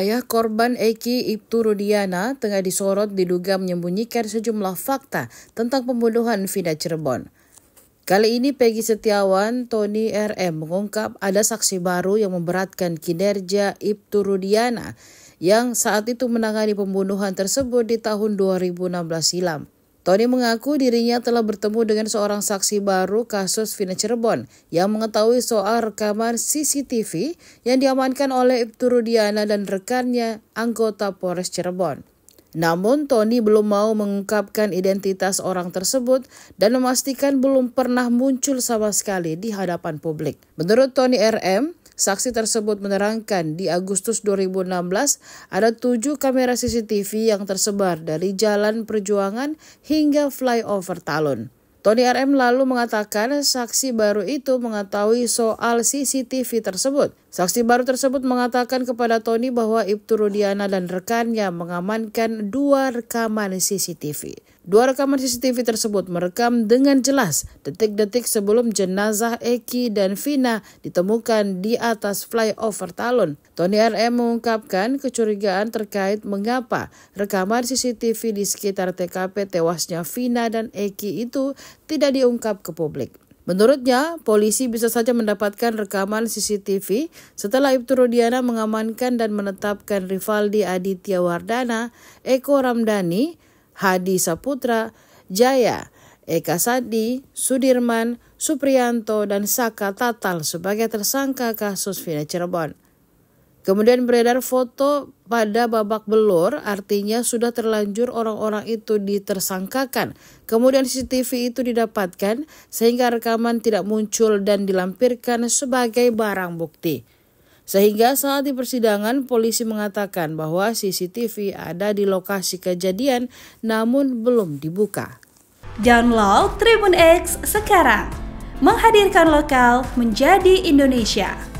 Ayah korban Eki Ibtu Rudiana tengah disorot diduga menyembunyikan sejumlah fakta tentang pembunuhan Vina Cirebon. Kali ini Peggy Setiawan, Tony RM mengungkap ada saksi baru yang memberatkan kinerja Ibtu Rudiana yang saat itu menangani pembunuhan tersebut di tahun 2016 silam. Tony mengaku dirinya telah bertemu dengan seorang saksi baru kasus Vina Cirebon yang mengetahui soal rekaman CCTV yang diamankan oleh Ibtu Rudiana dan rekannya anggota Polres Cirebon. Namun Tony belum mau mengungkapkan identitas orang tersebut dan memastikan belum pernah muncul sama sekali di hadapan publik. Menurut Tony RM, Saksi tersebut menerangkan di Agustus 2016 ada tujuh kamera CCTV yang tersebar dari Jalan Perjuangan hingga flyover Talon. Tony RM lalu mengatakan saksi baru itu mengetahui soal CCTV tersebut Saksi baru tersebut mengatakan kepada Tony bahwa Ibtu Rudiana dan rekannya mengamankan dua rekaman CCTV. Dua rekaman CCTV tersebut merekam dengan jelas detik-detik sebelum jenazah Eki dan Vina ditemukan di atas flyover Talon. Tony RM mengungkapkan kecurigaan terkait mengapa rekaman CCTV di sekitar TKP tewasnya Vina dan Eki itu tidak diungkap ke publik. Menurutnya, polisi bisa saja mendapatkan rekaman CCTV setelah Ibtu Rodiana mengamankan dan menetapkan Rivaldi Aditya Wardana, Eko Ramdhani, Hadi Saputra, Jaya, Eka Sadi, Sudirman, Suprianto, dan Saka Tatal sebagai tersangka kasus Vina Cirebon. Kemudian beredar foto pada babak belur, artinya sudah terlanjur orang-orang itu ditersangkakan. Kemudian CCTV itu didapatkan sehingga rekaman tidak muncul dan dilampirkan sebagai barang bukti. Sehingga saat di persidangan polisi mengatakan bahwa CCTV ada di lokasi kejadian namun belum dibuka. Download Tribun X sekarang. Menghadirkan lokal menjadi Indonesia.